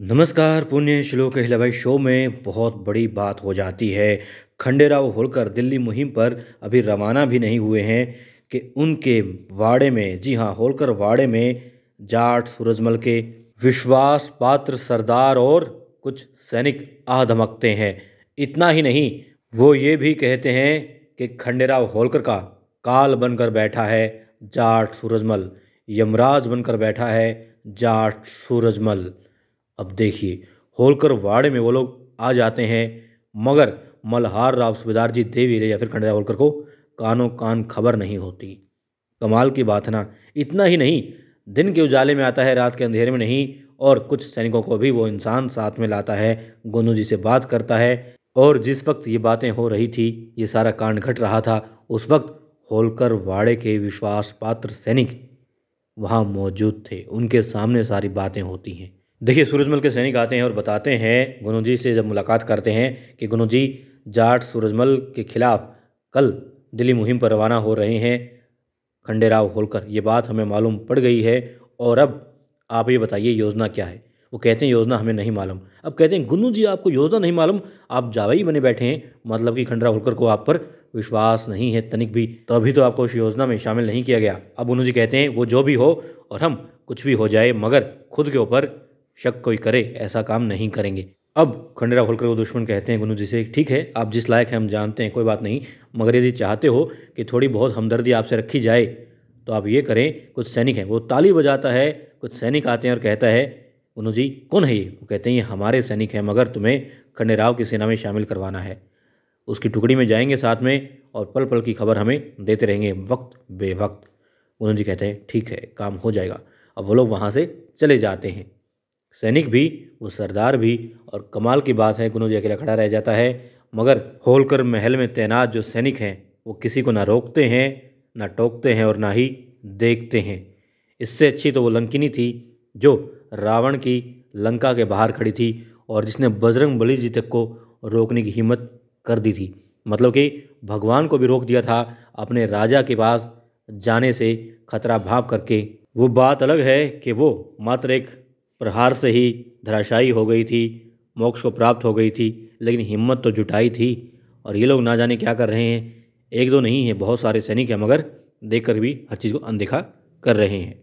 नमस्कार पुण्य श्लोक हिलाई शो में बहुत बड़ी बात हो जाती है खंडेराव होलकर दिल्ली मुहिम पर अभी रवाना भी नहीं हुए हैं कि उनके वाड़े में जी हाँ होलकर वाड़े में जाट सूरजमल के विश्वास पात्र सरदार और कुछ सैनिक आ धमकते हैं इतना ही नहीं वो ये भी कहते हैं कि खंडेराव होलकर का काल बनकर बैठा है जाट सूरजमल यमराज बनकर बैठा है जाट सूरजमल अब देखिए होलकर वाड़े में वो लोग आ जाते हैं मगर मल्हार राव सुबेदार जी देवी या फिर खंडेरा होलकर को कानों कान खबर नहीं होती कमाल की बात ना इतना ही नहीं दिन के उजाले में आता है रात के अंधेरे में नहीं और कुछ सैनिकों को भी वो इंसान साथ में लाता है गोनू जी से बात करता है और जिस वक्त ये बातें हो रही थी ये सारा कांड घट रहा था उस वक्त होलकर वाड़े के विश्वास पात्र सैनिक वहाँ मौजूद थे उनके सामने सारी बातें होती हैं देखिए सूरजमल के सैनिक आते हैं और बताते हैं गुनू जी से जब मुलाकात करते हैं कि गुनू जी जाट सूरजमल के खिलाफ कल दिल्ली मुहिम पर रवाना हो रहे हैं खंडेराव होलकर ये बात हमें मालूम पड़ गई है और अब आप ये बताइए योजना क्या है वो कहते हैं योजना हमें नहीं मालूम अब कहते हैं गुन्नू जी आपको योजना नहीं मालूम आप जावाई बने बैठे हैं मतलब कि खंडेराव होलकर को आप पर विश्वास नहीं है तनिक भी तो अभी तो आपको उस योजना में शामिल नहीं किया गया अब गुनू जी कहते हैं वो जो भी हो और हम कुछ भी हो जाए मगर खुद के ऊपर शक कोई करे ऐसा काम नहीं करेंगे अब खंडेरा होलकर को दुश्मन कहते हैं गुनू जी से ठीक है आप जिस लायक हैं हम जानते हैं कोई बात नहीं मगर यदि चाहते हो कि थोड़ी बहुत हमदर्दी आपसे रखी जाए तो आप ये करें कुछ सैनिक हैं वो ताली बजाता है कुछ सैनिक आते हैं और कहता है गुनू जी कौन है ये वो कहते हैं ये हमारे सैनिक हैं मगर तुम्हें खंडेराव की सेना में शामिल करवाना है उसकी टुकड़ी में जाएंगे साथ में और पल पल की खबर हमें देते रहेंगे वक्त बेवक्त गुनू जी कहते हैं ठीक है काम हो जाएगा अब वो लोग वहाँ से चले जाते हैं सैनिक भी वो सरदार भी और कमाल की बात है गुनोजी अकेला खड़ा रह जाता है मगर होलकर महल में तैनात जो सैनिक हैं वो किसी को ना रोकते हैं ना टोकते हैं और ना ही देखते हैं इससे अच्छी तो वो लंकिनी थी जो रावण की लंका के बाहर खड़ी थी और जिसने बजरंग बली जी तक को रोकने की हिम्मत कर दी थी मतलब कि भगवान को भी रोक दिया था अपने राजा के पास जाने से खतरा भाप करके वो बात अलग है कि वो मात्र एक प्रहार से ही धराशायी हो गई थी मोक्ष को प्राप्त हो गई थी लेकिन हिम्मत तो जुटाई थी और ये लोग ना जाने क्या कर रहे हैं एक दो नहीं है बहुत सारे सैनिक हैं मगर देखकर भी हर चीज़ को अनदेखा कर रहे हैं